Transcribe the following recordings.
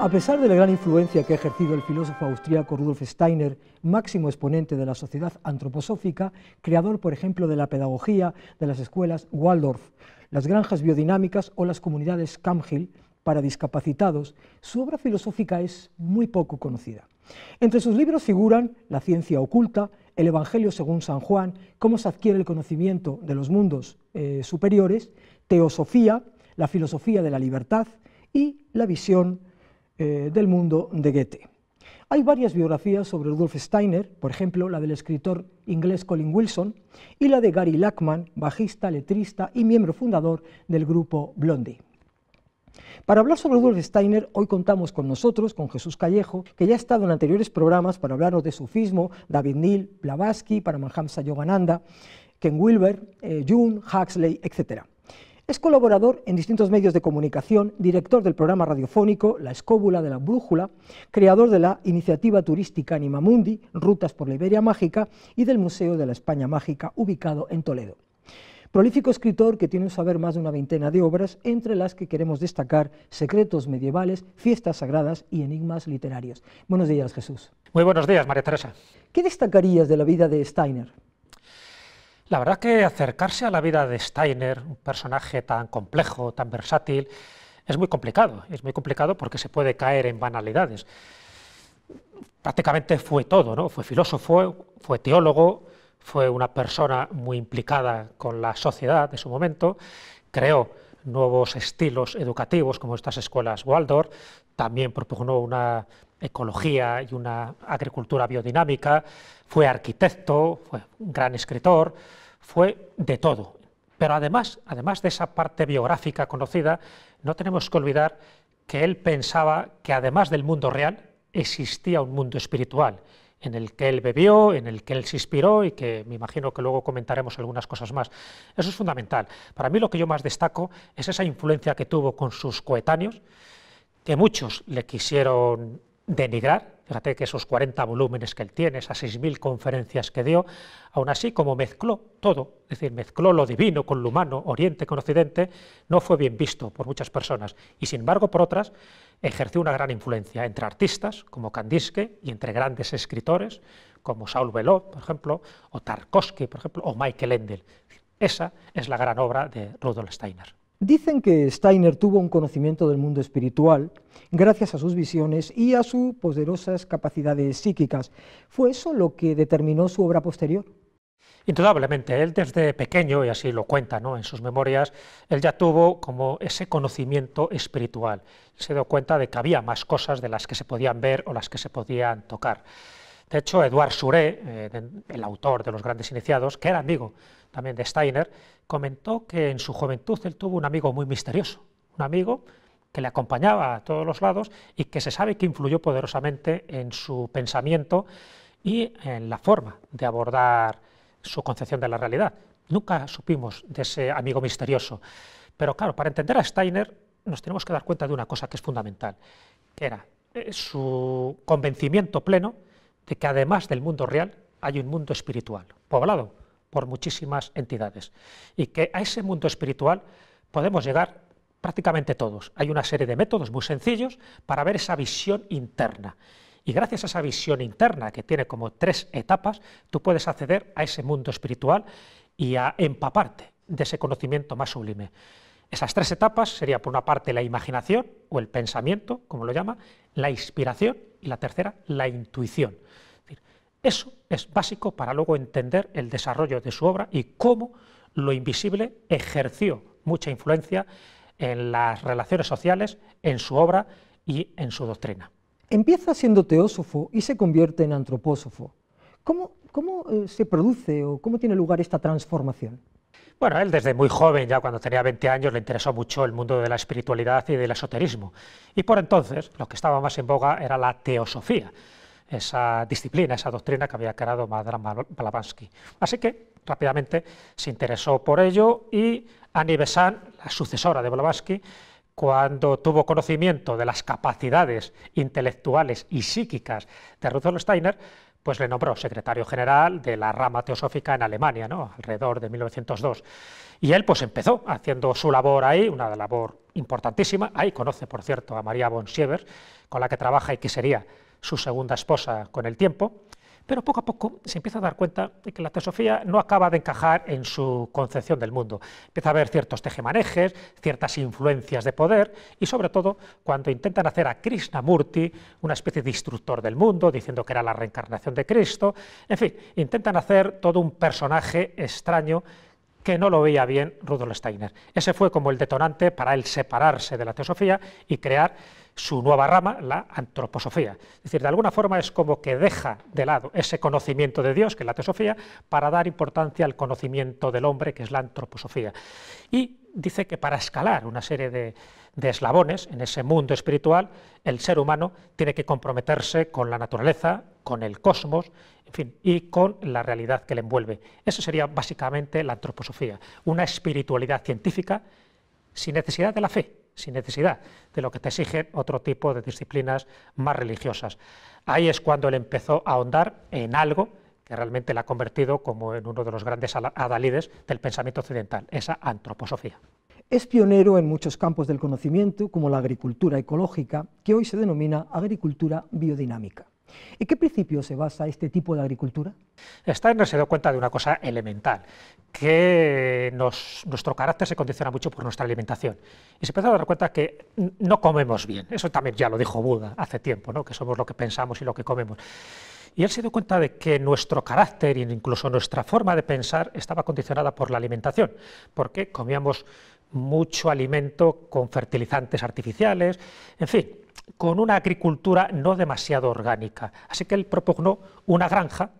A pesar de la gran influencia que ha ejercido el filósofo austríaco Rudolf Steiner, máximo exponente de la sociedad antroposófica, creador, por ejemplo, de la pedagogía de las escuelas Waldorf, las granjas biodinámicas o las comunidades Camhill para discapacitados, su obra filosófica es muy poco conocida. Entre sus libros figuran La ciencia oculta, El Evangelio según San Juan, Cómo se adquiere el conocimiento de los mundos eh, superiores, Teosofía, La filosofía de la libertad y La visión eh, del mundo de Goethe. Hay varias biografías sobre Rudolf Steiner, por ejemplo, la del escritor inglés Colin Wilson y la de Gary Lackman, bajista, letrista y miembro fundador del grupo Blondie. Para hablar sobre Rudolf Steiner, hoy contamos con nosotros, con Jesús Callejo, que ya ha estado en anteriores programas para hablarnos de sufismo, David Neal, Blavatsky, Paramahamsa Yogananda, Ken Wilber, eh, June Huxley, etc. Es colaborador en distintos medios de comunicación, director del programa radiofónico La Escóbula de la Brújula, creador de la iniciativa turística Animamundi, Rutas por la Iberia Mágica y del Museo de la España Mágica, ubicado en Toledo. Prolífico escritor que tiene un saber más de una veintena de obras, entre las que queremos destacar Secretos medievales, Fiestas sagradas y Enigmas literarios. Buenos días, Jesús. Muy buenos días, María Teresa. ¿Qué destacarías de la vida de Steiner? La verdad que acercarse a la vida de Steiner, un personaje tan complejo, tan versátil, es muy complicado. Es muy complicado porque se puede caer en banalidades. Prácticamente fue todo, ¿no? Fue filósofo, fue teólogo, fue una persona muy implicada con la sociedad de su momento, creó nuevos estilos educativos como estas escuelas Waldorf, también propugnó una ecología y una agricultura biodinámica, fue arquitecto, fue un gran escritor, fue de todo. Pero además, además de esa parte biográfica conocida, no tenemos que olvidar que él pensaba que además del mundo real existía un mundo espiritual en el que él bebió, en el que él se inspiró y que me imagino que luego comentaremos algunas cosas más. Eso es fundamental. Para mí lo que yo más destaco es esa influencia que tuvo con sus coetáneos, que muchos le quisieron denigrar, fíjate que esos 40 volúmenes que él tiene, esas 6.000 conferencias que dio, aún así como mezcló todo, es decir, mezcló lo divino con lo humano, oriente con occidente, no fue bien visto por muchas personas y sin embargo por otras ejerció una gran influencia entre artistas como Kandinsky y entre grandes escritores como Saul Belot, por ejemplo, o Tarkovsky, por ejemplo, o Michael Endel. Esa es la gran obra de Rudolf Steiner. Dicen que Steiner tuvo un conocimiento del mundo espiritual gracias a sus visiones y a sus poderosas capacidades psíquicas. ¿Fue eso lo que determinó su obra posterior? Indudablemente, él desde pequeño, y así lo cuenta en sus memorias, él ya tuvo como ese conocimiento espiritual. Se dio cuenta de que había más cosas de las que se podían ver o las que se podían tocar. De hecho, Eduard Suré, eh, el autor de Los Grandes Iniciados, que era amigo también de Steiner, comentó que en su juventud él tuvo un amigo muy misterioso, un amigo que le acompañaba a todos los lados y que se sabe que influyó poderosamente en su pensamiento y en la forma de abordar su concepción de la realidad. Nunca supimos de ese amigo misterioso. Pero claro, para entender a Steiner nos tenemos que dar cuenta de una cosa que es fundamental, que era eh, su convencimiento pleno de que además del mundo real hay un mundo espiritual, poblado por muchísimas entidades. Y que a ese mundo espiritual podemos llegar prácticamente todos. Hay una serie de métodos muy sencillos para ver esa visión interna. Y gracias a esa visión interna, que tiene como tres etapas, tú puedes acceder a ese mundo espiritual y a empaparte de ese conocimiento más sublime. Esas tres etapas serían, por una parte, la imaginación o el pensamiento, como lo llama, la inspiración y la tercera, la intuición. Eso es básico para luego entender el desarrollo de su obra y cómo lo invisible ejerció mucha influencia en las relaciones sociales, en su obra y en su doctrina. Empieza siendo teósofo y se convierte en antropósofo. ¿Cómo, eh, se produce o cómo tiene lugar esta transformación? Bueno, él desde muy joven, ya cuando tenía 20 años, le interesó mucho el mundo de la espiritualidad y del esoterismo. Y por entonces lo que estaba más en boga era la teosofía, esa disciplina, esa doctrina que había creado Madame Blavatsky. Así que rápidamente se interesó por ello y Annie Besant, la sucesora de Blavatsky, cuando tuvo conocimiento de las capacidades intelectuales y psíquicas de Rudolf Steiner, pues le nombró secretario general de la rama teosófica en Alemania, alrededor de 1902. Y él pues empezó haciendo su labor ahí, una labor importantísima, ahí conoce por cierto a María von Sievers, con la que trabaja y que sería su segunda esposa con el tiempo, pero poco a poco se empieza a dar cuenta de que la teosofía no acaba de encajar en su concepción del mundo. Empieza a haber ciertos tejemanejes, ciertas influencias de poder y sobre todo cuando intentan hacer a Krishnamurti una especie de instructor del mundo, diciendo que era la reencarnación de Cristo, en fin, intentan hacer todo un personaje extraño que no lo veía bien Rudolf Steiner. Ese fue como el detonante para él separarse de la teosofía y crear su nueva rama, la antroposofía. Es decir, de alguna forma es como que deja de lado ese conocimiento de Dios, que es la teosofía, para dar importancia al conocimiento del hombre, que es la antroposofía. Y dice que para escalar una serie de, eslabones en ese mundo espiritual, el ser humano tiene que comprometerse con la naturaleza, con el cosmos, en fin, y con la realidad que le envuelve. Eso sería básicamente la antroposofía, una espiritualidad científica sin necesidad de la fe, sin necesidad de lo que te exigen otro tipo de disciplinas más religiosas. Ahí es cuando él empezó a ahondar en algo que realmente la ha convertido como en uno de los grandes adalides del pensamiento occidental, esa antroposofía. Es pionero en muchos campos del conocimiento, como la agricultura ecológica, que hoy se denomina agricultura biodinámica. ¿En qué principio se basa este tipo de agricultura? Steiner se dio cuenta de una cosa elemental, que nuestro carácter se condiciona mucho por nuestra alimentación. Y se empezó a dar cuenta que no comemos bien. Eso también ya lo dijo Buda hace tiempo, ¿no? que somos lo que pensamos y lo que comemos. Y él se dio cuenta de que nuestro carácter e incluso nuestra forma de pensar estaba condicionada por la alimentación, porque comíamos mucho alimento con fertilizantes artificiales, en fin, con una agricultura no demasiado orgánica. Así que él propugnó una granja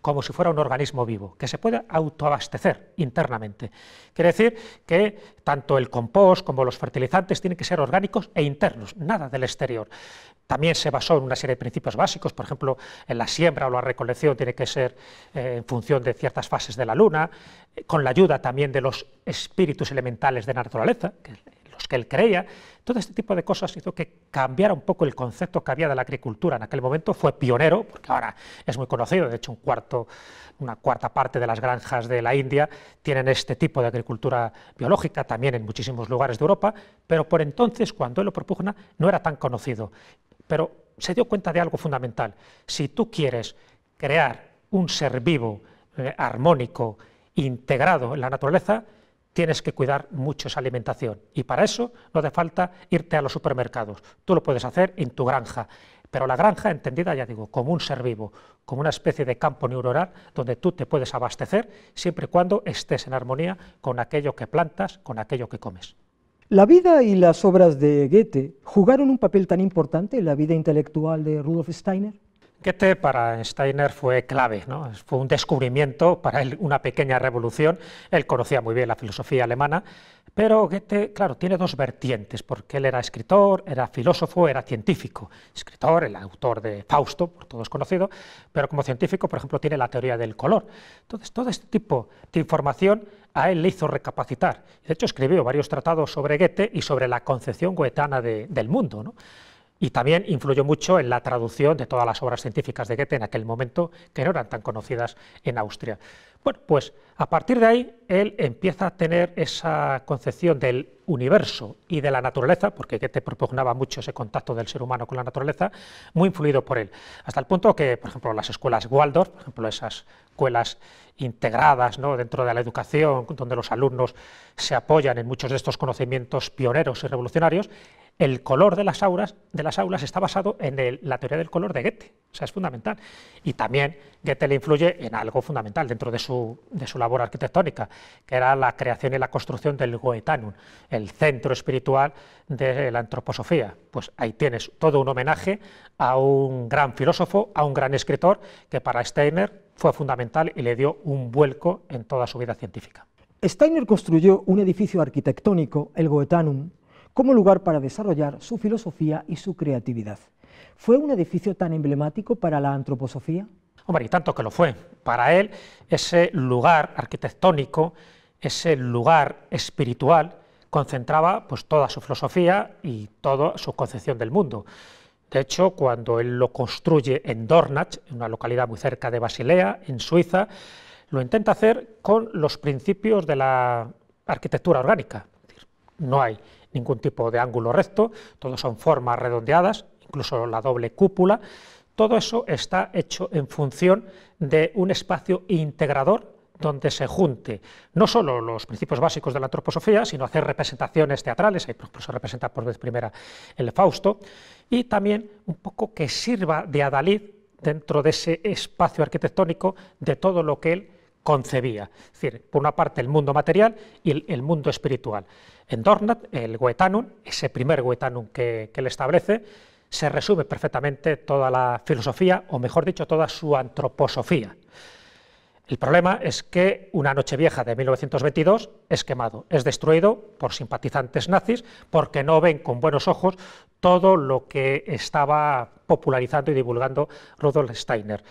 como si fuera un organismo vivo, que se puede autoabastecer internamente. Quiere decir que tanto el compost como los fertilizantes tienen que ser orgánicos e internos, nada del exterior. También se basó en una serie de principios básicos, por ejemplo, en la siembra o la recolección tiene que ser eh, en función de ciertas fases de la luna, eh, con la ayuda también de los espíritus elementales de la naturaleza, que él creía. Todo este tipo de cosas hizo que cambiara un poco el concepto que había de la agricultura en aquel momento. Fue pionero, porque ahora es muy conocido, de hecho una cuarta parte de las granjas de la India tienen este tipo de agricultura biológica, también en muchísimos lugares de Europa, pero por entonces, cuando él lo propugna, no era tan conocido. Pero se dio cuenta de algo fundamental. Si tú quieres crear un ser vivo, eh, armónico, integrado en la naturaleza, tienes que cuidar mucho esa alimentación. Y para eso no hace falta irte a los supermercados. Tú lo puedes hacer en tu granja. Pero la granja, entendida, ya digo, como un ser vivo, como una especie de campo neuronal donde tú te puedes abastecer siempre y cuando estés en armonía con aquello que plantas, con aquello que comes. La vida y las obras de Goethe jugaron un papel tan importante en la vida intelectual de Rudolf Steiner. Goethe para Steiner fue clave, ¿no? fue un descubrimiento, para él una pequeña revolución. Él conocía muy bien la filosofía alemana, pero Goethe, claro, tiene dos vertientes, porque él era escritor, era filósofo, era científico. Escritor, el autor de Fausto, por todos conocido, pero como científico, por ejemplo, tiene la teoría del color. Entonces, todo este tipo de información a él le hizo recapacitar. De hecho, escribió varios tratados sobre Goethe y sobre la concepción goetana del mundo. ¿no? y también influyó mucho en la traducción de todas las obras científicas de Goethe en aquel momento, que no eran tan conocidas en Austria. Bueno, pues a partir de ahí él empieza a tener esa concepción del universo y de la naturaleza, porque Goethe propugnaba mucho ese contacto del ser humano con la naturaleza, muy influido por él. Hasta el punto que, por ejemplo, las escuelas Waldorf, por ejemplo, esas escuelas integradas dentro de la educación, donde los alumnos se apoyan en muchos de estos conocimientos pioneros y revolucionarios, el color de las, aulas, de las aulas está basado en la teoría del color de Goethe, o sea, es fundamental. Y también Goethe le influye en algo fundamental dentro de su de su labor arquitectónica, que era la creación y la construcción del Goetanum, el centro espiritual de la antroposofía. Pues ahí tienes todo un homenaje a un gran filósofo, a un gran escritor, que para Steiner fue fundamental y le dio un vuelco en toda su vida científica. Steiner construyó un edificio arquitectónico, el Goetanum, como lugar para desarrollar su filosofía y su creatividad. ¿Fue un edificio tan emblemático para la antroposofía? y tanto que lo fue. Para él, ese lugar arquitectónico, ese lugar espiritual, concentraba pues, toda su filosofía y toda su concepción del mundo. De hecho, cuando él lo construye en Dornach, una localidad muy cerca de Basilea, en Suiza, lo intenta hacer con los principios de la arquitectura orgánica. no hay ningún tipo de ángulo recto, todos son formas redondeadas, incluso la doble cúpula. Todo eso está hecho en función de un espacio integrador donde se junte no solo los principios básicos de la antroposofía, sino hacer representaciones teatrales, ahí pues, se representa por vez primera el Fausto, y también un poco que sirva de adalid dentro de ese espacio arquitectónico de todo lo que él concebía. Es decir, por una parte el mundo material y el, mundo espiritual. En Dornat, el Goetanum, ese primer Goetanum que, que él establece, se resume perfectamente toda la filosofía, o mejor dicho, toda su antroposofía. El problema es que una noche vieja de 1922 es quemado, es destruido por simpatizantes nazis porque no ven con buenos ojos todo lo que estaba popularizando y divulgando Rudolf Steiner.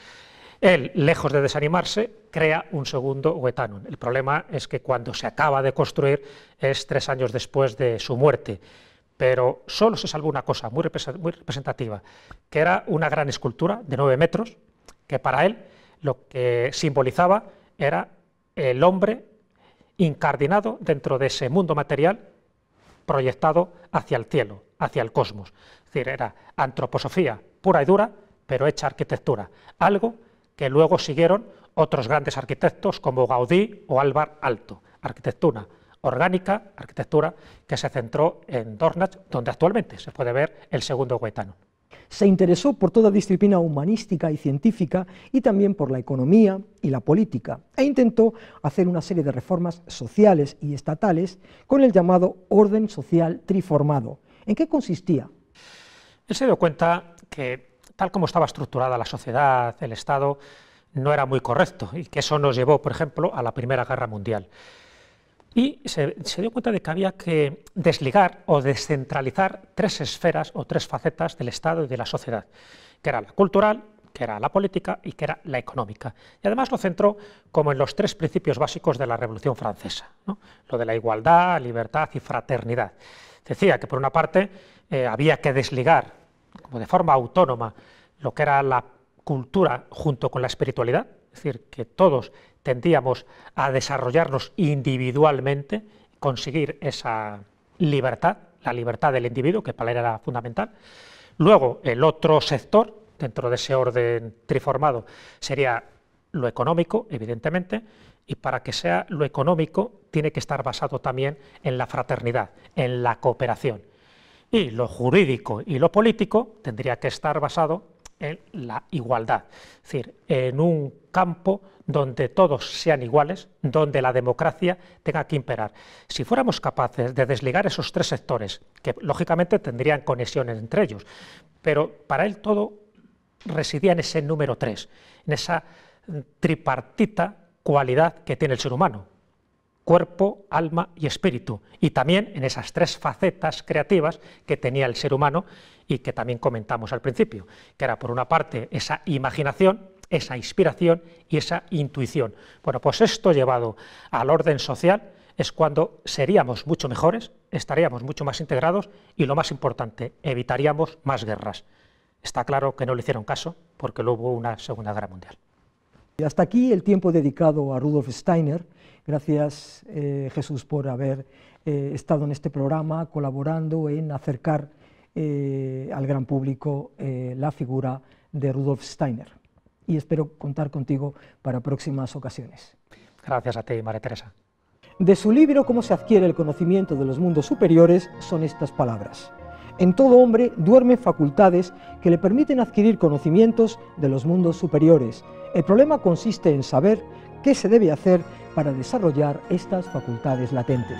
Él, lejos de desanimarse, crea un segundo Goetanum. El problema es que cuando se acaba de construir es tres años después de su muerte pero solo se salvó una cosa muy representativa, que era una gran escultura de nueve metros, que para él lo que simbolizaba era el hombre incardinado dentro de ese mundo material proyectado hacia el cielo, hacia el cosmos. Es decir, era antroposofía pura y dura, pero hecha arquitectura, algo que luego siguieron otros grandes arquitectos como Gaudí o Álvar Alto, arquitectura orgánica, arquitectura, que se centró en Dornach, donde actualmente se puede ver el segundo Guetano Se interesó por toda disciplina humanística y científica y también por la economía y la política, e intentó hacer una serie de reformas sociales y estatales con el llamado orden social triformado. ¿En qué consistía? Él se dio cuenta que tal como estaba estructurada la sociedad, el Estado, no era muy correcto y que eso nos llevó, por ejemplo, a la Primera Guerra Mundial y se, dio cuenta de que había que desligar o descentralizar tres esferas o tres facetas del Estado y de la sociedad, que era la cultural, que era la política y que era la económica. Y además lo centró como en los tres principios básicos de la Revolución Francesa, lo de la igualdad, libertad y fraternidad. Decía que por una parte eh, había que desligar como de forma autónoma lo que era la cultura junto con la espiritualidad, es decir, que todos tendíamos a desarrollarnos individualmente, conseguir esa libertad, la libertad del individuo, que para él era fundamental. Luego, el otro sector, dentro de ese orden triformado, sería lo económico, evidentemente, y para que sea lo económico tiene que estar basado también en la fraternidad, en la cooperación. Y lo jurídico y lo político tendría que estar basado en la igualdad. Es decir, en un campo donde todos sean iguales, donde la democracia tenga que imperar. Si fuéramos capaces de desligar esos tres sectores, que lógicamente tendrían conexiones entre ellos, pero para él todo residía en ese número tres, en esa tripartita cualidad que tiene el ser humano, cuerpo, alma y espíritu, y también en esas tres facetas creativas que tenía el ser humano y que también comentamos al principio, que era por una parte esa imaginación, esa inspiración y esa intuición. Bueno, pues esto llevado al orden social es cuando seríamos mucho mejores, estaríamos mucho más integrados y lo más importante, evitaríamos más guerras. Está claro que no le hicieron caso porque luego hubo una Segunda Guerra Mundial. Y hasta aquí el tiempo dedicado a Rudolf Steiner. Gracias, eh, Jesús, por haber eh, estado en este programa, colaborando en acercar eh, al gran público la figura de Rudolf Steiner. Y espero contar contigo para próximas ocasiones. Gracias a ti, María Teresa. De su libro Cómo se adquiere el conocimiento de los mundos superiores son estas palabras. En todo hombre duermen facultades que le permiten adquirir conocimientos de los mundos superiores. El problema consiste en saber qué se debe hacer para desarrollar estas facultades latentes.